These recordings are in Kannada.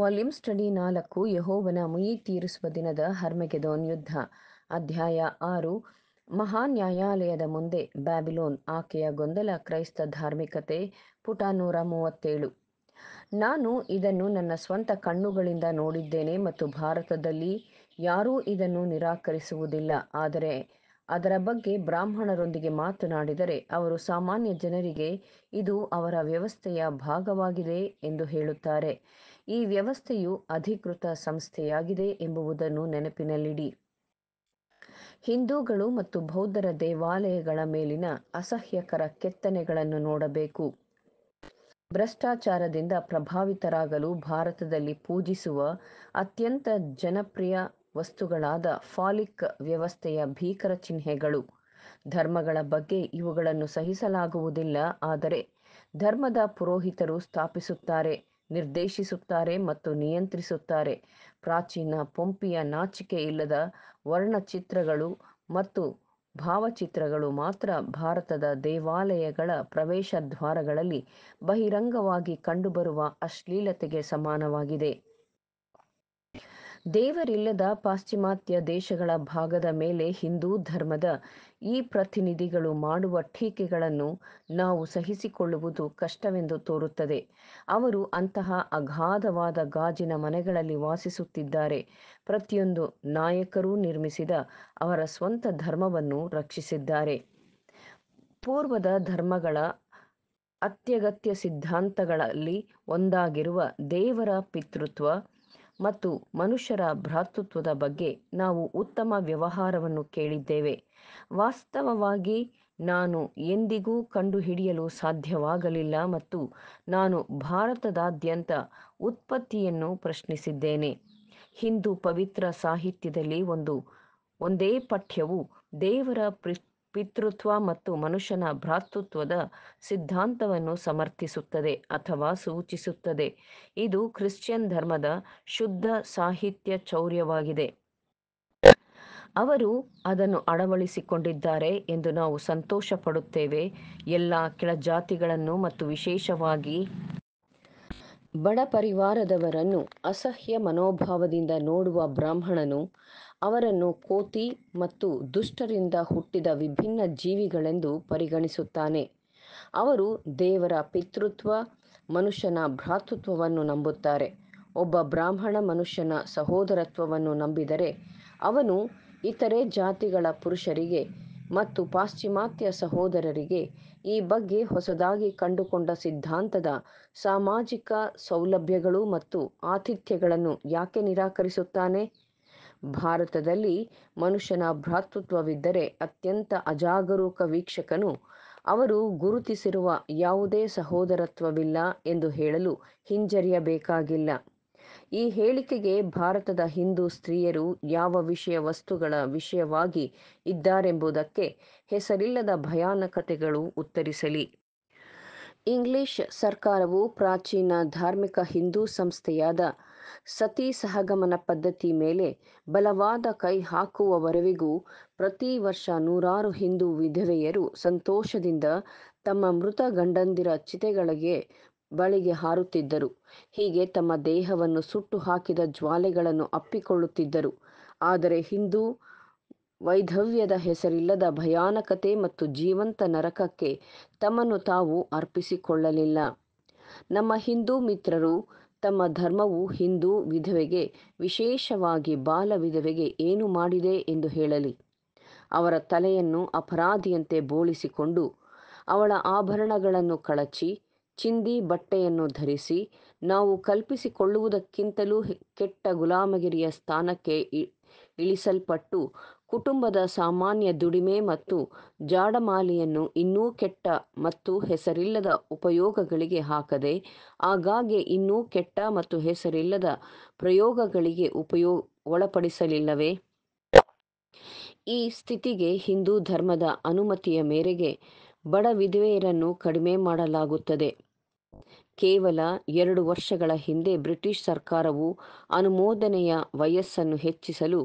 ವಾಲ್ಯೂಮ್ ಸ್ಟಡಿ ನಾಲ್ಕು ಯಹೋವನ ಮುಯಿ ತೀರಿಸುವ ದಿನದ ಹರ್ಮೆಗೆದೋನ್ ಯುದ್ಧ ಅಧ್ಯಾಯ ಆರು ಮಹಾ ನ್ಯಾಯಾಲಯದ ಮುಂದೆ ಬ್ಯಾಬಿಲೋನ್ ಆಕೆಯ ಗೊಂದಲ ಕ್ರೈಸ್ತ ಧಾರ್ಮಿಕತೆ ಪುಟ ನೂರ ಮೂವತ್ತೇಳು ನಾನು ಇದನ್ನು ನನ್ನ ಸ್ವಂತ ಕಣ್ಣುಗಳಿಂದ ನೋಡಿದ್ದೇನೆ ಮತ್ತು ಭಾರತದಲ್ಲಿ ಯಾರೂ ಇದನ್ನು ನಿರಾಕರಿಸುವುದಿಲ್ಲ ಆದರೆ ಅದರ ಬಗ್ಗೆ ಬ್ರಾಹ್ಮಣರೊಂದಿಗೆ ಮಾತನಾಡಿದರೆ ಅವರು ಸಾಮಾನ್ಯ ಜನರಿಗೆ ಇದು ಅವರ ವ್ಯವಸ್ಥೆಯ ಭಾಗವಾಗಿದೆ ಎಂದು ಹೇಳುತ್ತಾರೆ ಈ ವ್ಯವಸ್ಥೆಯು ಅಧಿಕೃತ ಸಂಸ್ಥೆಯಾಗಿದೆ ಎಂಬುದನ್ನು ನೆನಪಿನಲ್ಲಿಡಿ ಹಿಂದೂಗಳು ಮತ್ತು ಬೌದ್ಧರ ದೇವಾಲಯಗಳ ಮೇಲಿನ ಅಸಹ್ಯಕರ ಕೆತ್ತನೆಗಳನ್ನು ನೋಡಬೇಕು ಭ್ರಷ್ಟಾಚಾರದಿಂದ ಪ್ರಭಾವಿತರಾಗಲು ಭಾರತದಲ್ಲಿ ಪೂಜಿಸುವ ಅತ್ಯಂತ ಜನಪ್ರಿಯ ವಸ್ತುಗಳಾದ ಫಾಲಿಕ್ ವ್ಯವಸ್ಥೆಯ ಭೀಕರ ಚಿಹ್ನೆಗಳು ಧರ್ಮಗಳ ಬಗ್ಗೆ ಇವುಗಳನ್ನು ಸಹಿಸಲಾಗುವುದಿಲ್ಲ ಆದರೆ ಧರ್ಮದ ಪುರೋಹಿತರು ಸ್ಥಾಪಿಸುತ್ತಾರೆ ನಿರ್ದೇಶಿಸುತ್ತಾರೆ ಮತ್ತು ನಿಯಂತ್ರಿಸುತ್ತಾರೆ ಪ್ರಾಚೀನ ಪೊಂಪಿಯ ನಾಚಿಕೆ ಇಲ್ಲದ ವರ್ಣಚಿತ್ರಗಳು ಮತ್ತು ಭಾವಚಿತ್ರಗಳು ಮಾತ್ರ ಭಾರತದ ದೇವಾಲಯಗಳ ಪ್ರವೇಶದ್ವಾರಗಳಲ್ಲಿ ಬಹಿರಂಗವಾಗಿ ಕಂಡುಬರುವ ಅಶ್ಲೀಲತೆಗೆ ಸಮಾನವಾಗಿದೆ ದೇವರಿಲ್ಲದ ಪಾಶ್ಚಿಮಾತ್ಯ ದೇಶಗಳ ಭಾಗದ ಮೇಲೆ ಹಿಂದೂ ಧರ್ಮದ ಈ ಪ್ರತಿನಿಧಿಗಳು ಮಾಡುವ ಟೀಕೆಗಳನ್ನು ನಾವು ಸಹಿಸಿಕೊಳ್ಳುವುದು ಕಷ್ಟವೆಂದು ತೋರುತ್ತದೆ ಅವರು ಅಂತಹ ಅಗಾಧವಾದ ಗಾಜಿನ ಮನೆಗಳಲ್ಲಿ ವಾಸಿಸುತ್ತಿದ್ದಾರೆ ಪ್ರತಿಯೊಂದು ನಾಯಕರೂ ನಿರ್ಮಿಸಿದ ಅವರ ಸ್ವಂತ ಧರ್ಮವನ್ನು ರಕ್ಷಿಸಿದ್ದಾರೆ ಪೂರ್ವದ ಧರ್ಮಗಳ ಅತ್ಯಗತ್ಯ ಸಿದ್ಧಾಂತಗಳಲ್ಲಿ ಒಂದಾಗಿರುವ ದೇವರ ಪಿತೃತ್ವ ಮತ್ತು ಮನುಷ್ಯರ ಭ್ರಾತೃತ್ವದ ಬಗ್ಗೆ ನಾವು ಉತ್ತಮ ವ್ಯವಹಾರವನ್ನು ಕೇಳಿದ್ದೇವೆ ವಾಸ್ತವವಾಗಿ ನಾನು ಎಂದಿಗೂ ಕಂಡುಹಿಡಿಯಲು ಸಾಧ್ಯವಾಗಲಿಲ್ಲ ಮತ್ತು ನಾನು ಭಾರತದಾದ್ಯಂತ ಉತ್ಪತ್ತಿಯನ್ನು ಪ್ರಶ್ನಿಸಿದ್ದೇನೆ ಹಿಂದೂ ಪವಿತ್ರ ಸಾಹಿತ್ಯದಲ್ಲಿ ಒಂದು ಒಂದೇ ಪಠ್ಯವು ದೇವರ ಪೃ ಪಿತೃತ್ವ ಮತ್ತು ಮನುಷ್ಯನ ಭ್ರಾತೃತ್ವದ ಸಿದ್ಧಾಂತವನ್ನು ಸಮರ್ಥಿಸುತ್ತದೆ ಅಥವಾ ಸೂಚಿಸುತ್ತದೆ ಇದು ಕ್ರಿಶ್ಚಿಯನ್ ಧರ್ಮದ ಶುದ್ಧ ಸಾಹಿತ್ಯ ಚೌರ್ಯವಾಗಿದೆ ಅವರು ಅದನ್ನು ಅಳವಡಿಸಿಕೊಂಡಿದ್ದಾರೆ ಎಂದು ನಾವು ಸಂತೋಷ ಪಡುತ್ತೇವೆ ಎಲ್ಲ ಜಾತಿಗಳನ್ನು ಮತ್ತು ವಿಶೇಷವಾಗಿ ಬಡ ಪರಿವಾರದವರನ್ನು ಅಸಹ್ಯ ಮನೋಭಾವದಿಂದ ನೋಡುವ ಬ್ರಾಹ್ಮಣನು ಅವರನ್ನು ಕೋತಿ ಮತ್ತು ದುಷ್ಟರಿಂದ ಹುಟ್ಟಿದ ವಿಭಿನ್ನ ಜೀವಿಗಳೆಂದು ಪರಿಗಣಿಸುತ್ತಾನೆ ಅವರು ದೇವರ ಪಿತೃತ್ವ ಮನುಷ್ಯನ ಭ್ರಾತೃತ್ವವನ್ನು ನಂಬುತ್ತಾರೆ ಒಬ್ಬ ಬ್ರಾಹ್ಮಣ ಮನುಷ್ಯನ ಸಹೋದರತ್ವವನ್ನು ನಂಬಿದರೆ ಅವನು ಇತರೆ ಜಾತಿಗಳ ಪುರುಷರಿಗೆ ಮತ್ತು ಪಾಶ್ಚಿಮಾತ್ಯ ಸಹೋದರರಿಗೆ ಈ ಬಗ್ಗೆ ಹೊಸದಾಗಿ ಕಂಡುಕೊಂಡ ಸಿದ್ಧಾಂತದ ಸಾಮಾಜಿಕ ಸೌಲಭ್ಯಗಳು ಮತ್ತು ಆತಿಥ್ಯಗಳನ್ನು ಯಾಕೆ ನಿರಾಕರಿಸುತ್ತಾನೆ ಭಾರತದಲ್ಲಿ ಮನುಷ್ಯನ ಭ್ರಾತೃತ್ವವಿದ್ದರೆ ಅತ್ಯಂತ ಅಜಾಗರೂಕ ವೀಕ್ಷಕನು ಅವರು ಗುರುತಿಸಿರುವ ಯಾವುದೇ ಸಹೋದರತ್ವವಿಲ್ಲ ಎಂದು ಹೇಳಲು ಹಿಂಜರಿಯಬೇಕಾಗಿಲ್ಲ ಈ ಹೇಳಿಕೆಗೆ ಭಾರತದ ಹಿಂದೂ ಸ್ತ್ರೀಯರು ಯಾವ ವಿಷಯ ವಸ್ತುಗಳ ವಿಷಯವಾಗಿ ಇದ್ದಾರೆಂಬುದಕ್ಕೆ ಹೆಸರಿಲ್ಲದ ಭಯಾನಕತೆಗಳು ಉತ್ತರಿಸಲಿ ಇಂಗ್ಲಿಷ್ ಸರ್ಕಾರವು ಪ್ರಾಚೀನ ಧಾರ್ಮಿಕ ಹಿಂದೂ ಸಂಸ್ಥೆಯಾದ ಸತಿ ಸಹಗಮನ ಪದ್ಧತಿ ಮೇಲೆ ಬಲವಾದ ಕೈ ಹಾಕುವವರೆವಿಗೂ ಪ್ರತಿ ವರ್ಷ ನೂರಾರು ಹಿಂದೂ ವಿಧವೆಯರು ಸಂತೋಷದಿಂದ ತಮ್ಮ ಮೃತ ಗಂಡಂದಿರ ಚಿತೆಗಳಿಗೆ ಬಳಿಗೆ ಹಾರುತ್ತಿದ್ದರು ಹೀಗೆ ತಮ್ಮ ದೇಹವನ್ನು ಸುಟ್ಟು ಹಾಕಿದ ಜ್ವಾಲೆಗಳನ್ನು ಅಪ್ಪಿಕೊಳ್ಳುತ್ತಿದ್ದರು ಆದರೆ ಹಿಂದೂ ವೈಧವ್ಯದ ಹೆಸರಿಲ್ಲದ ಭಯಾನಕತೆ ಮತ್ತು ಜೀವಂತ ನರಕಕ್ಕೆ ತಮ್ಮನ್ನು ತಾವು ಅರ್ಪಿಸಿಕೊಳ್ಳಲಿಲ್ಲ ನಮ್ಮ ಹಿಂದೂ ಮಿತ್ರರು ತಮ್ಮ ಧರ್ಮವು ಹಿಂದೂ ವಿಧವೆಗೆ ವಿಶೇಷವಾಗಿ ಬಾಲ ವಿಧವೆಗೆ ಏನು ಮಾಡಿದೆ ಎಂದು ಹೇಳಲಿ ಅವರ ತಲೆಯನ್ನು ಅಪರಾಧಿಯಂತೆ ಬೋಳಿಸಿಕೊಂಡು ಅವಳ ಆಭರಣಗಳನ್ನು ಕಳಚಿ ಚಿಂದಿ ಬಟ್ಟೆಯನ್ನು ಧರಿಸಿ ನಾವು ಕಲ್ಪಿಸಿಕೊಳ್ಳುವುದಕ್ಕಿಂತಲೂ ಕೆಟ್ಟ ಗುಲಾಮಗಿರಿಯ ಸ್ಥಾನಕ್ಕೆ ಇಳಿಸಲ್ಪಟ್ಟು ಕುಟುಂಬದ ಸಾಮಾನ್ಯ ದುಡಿಮೆ ಮತ್ತು ಜಾಡಮಾಲೆಯನ್ನು ಇನ್ನೂ ಕೆಟ್ಟ ಮತ್ತು ಹೆಸರಿಲ್ಲದ ಉಪಯೋಗಗಳಿಗೆ ಹಾಕದೆ ಆಗಾಗ್ಗೆ ಇನ್ನೂ ಕೆಟ್ಟ ಮತ್ತು ಹೆಸರಿಲ್ಲದ ಪ್ರಯೋಗಗಳಿಗೆ ಉಪಯೋ ಒಳಪಡಿಸಲಿಲ್ಲವೇ ಈ ಸ್ಥಿತಿಗೆ ಹಿಂದೂ ಧರ್ಮದ ಅನುಮತಿಯ ಮೇರೆಗೆ ಬಡ ವಿಧವೆಯರನ್ನು ಕಡಿಮೆ ಮಾಡಲಾಗುತ್ತದೆ ಕೇವಲ ಎರಡು ವರ್ಷಗಳ ಹಿಂದೆ ಬ್ರಿಟಿಷ್ ಸರ್ಕಾರವು ಅನುಮೋದನೆಯ ವಯಸ್ಸನ್ನು ಹೆಚ್ಚಿಸಲು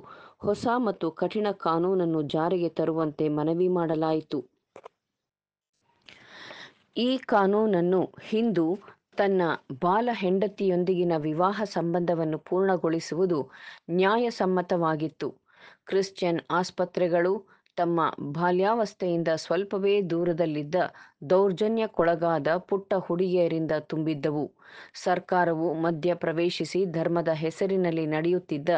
ಹೊಸ ಮತ್ತು ಕಠಿಣ ಕಾನೂನನ್ನು ಜಾರಿಗೆ ತರುವಂತೆ ಮನವಿ ಮಾಡಲಾಯಿತು ಈ ಕಾನೂನನ್ನು ಹಿಂದೂ ತನ್ನ ಬಾಲ ಹೆಂಡತಿಯೊಂದಿಗಿನ ವಿವಾಹ ಸಂಬಂಧವನ್ನು ಪೂರ್ಣಗೊಳಿಸುವುದು ನ್ಯಾಯಸಮ್ಮತವಾಗಿತ್ತು ಕ್ರಿಶ್ಚಿಯನ್ ಆಸ್ಪತ್ರೆಗಳು ತಮ್ಮ ಬಾಲ್ಯಾವಸ್ಥೆಯಿಂದ ಸ್ವಲ್ಪವೇ ದೂರದಲ್ಲಿದ್ದ ದೌರ್ಜನ್ಯಕ್ಕೊಳಗಾದ ಪುಟ್ಟ ಹುಡುಗಿಯರಿಂದ ತುಂಬಿದ್ದವು ಸರ್ಕಾರವು ಮಧ್ಯ ಪ್ರವೇಶಿಸಿ ಧರ್ಮದ ಹೆಸರಿನಲ್ಲಿ ನಡೆಯುತ್ತಿದ್ದ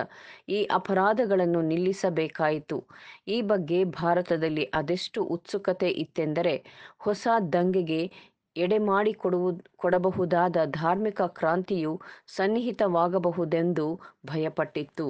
ಈ ಅಪರಾಧಗಳನ್ನು ನಿಲ್ಲಿಸಬೇಕಾಯಿತು ಈ ಬಗ್ಗೆ ಭಾರತದಲ್ಲಿ ಅದೆಷ್ಟು ಉತ್ಸುಕತೆ ಇತ್ತೆಂದರೆ ಹೊಸ ದಂಗೆಗೆ ಎಡೆಮಾಡಿಕೊಡುವು ಕೊಡಬಹುದಾದ ಧಾರ್ಮಿಕ ಕ್ರಾಂತಿಯು ಸನ್ನಿಹಿತವಾಗಬಹುದೆಂದು ಭಯಪಟ್ಟಿತ್ತು